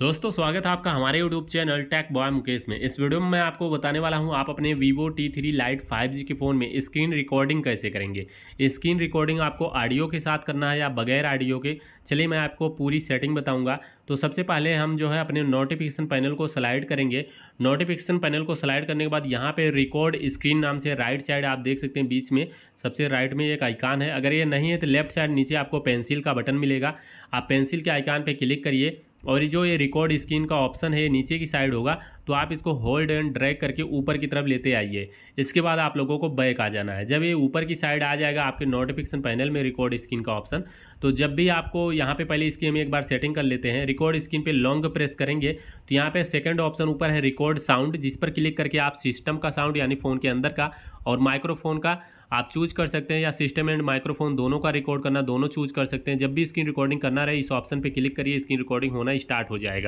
दोस्तों स्वागत है आपका हमारे YouTube channel tech boy Mukesh में इस वीडियो में मैं आपको बताने वाला हूं आप अपने Vivo T three lite five G के फ़ोन में स्क्रीन रिकॉर्डिंग कैसे करेंगे स्क्रीन रिकॉर्डिंग आपको ऑडियो के साथ करना है या बगैर ऑडियो के चलिए मैं आपको पूरी सेटिंग बताऊंगा तो सबसे पहले हम जो है अपने नोटिफिकेशन पैनल को स्लाइड करेंगे नोटिफिकेशन पैनल को स्लाइड करने के बाद यहाँ पर रिकॉर्ड स्क्रीन नाम से राइट साइड आप देख सकते हैं बीच में सबसे राइट में एक आइकान है अगर ये नहीं है तो लेफ्ट साइड नीचे आपको पेंसिल का बटन मिलेगा आप पेंसिल के आइकान पर क्लिक करिए और ये जो ये रिकॉर्ड स्क्रीन का ऑप्शन है नीचे की साइड होगा तो आप इसको होल्ड एंड ड्रैग करके ऊपर की तरफ लेते आइए इसके बाद आप लोगों को बैक आ जाना है जब ये ऊपर की साइड आ जाएगा आपके नोटिफिकेशन पैनल में रिकॉर्ड स्क्रीन का ऑप्शन तो जब भी आपको यहाँ पे पहले इसकी हम एक बार सेटिंग कर लेते हैं रिकॉर्ड स्क्रीन पर लॉन्ग प्रेस करेंगे तो यहाँ पर सेकेंड ऑप्शन ऊपर है रिकॉर्ड साउंड जिस पर क्लिक करके आप सिस्टम का साउंड यानी फ़ोन के अंदर का और माइक्रोफोन का आप चूज कर सकते हैं या सिस्टम एंड माइक्रोफोन दोनों का रिकॉर्ड करना दोनों चूज कर सकते हैं जब भी स्क्रीन रिकॉर्डिंग करना रहे इस ऑप्शन पर क्लिक करिए स्क्रीन रिकॉर्डिंग होना स्टार्ट हो जाएगा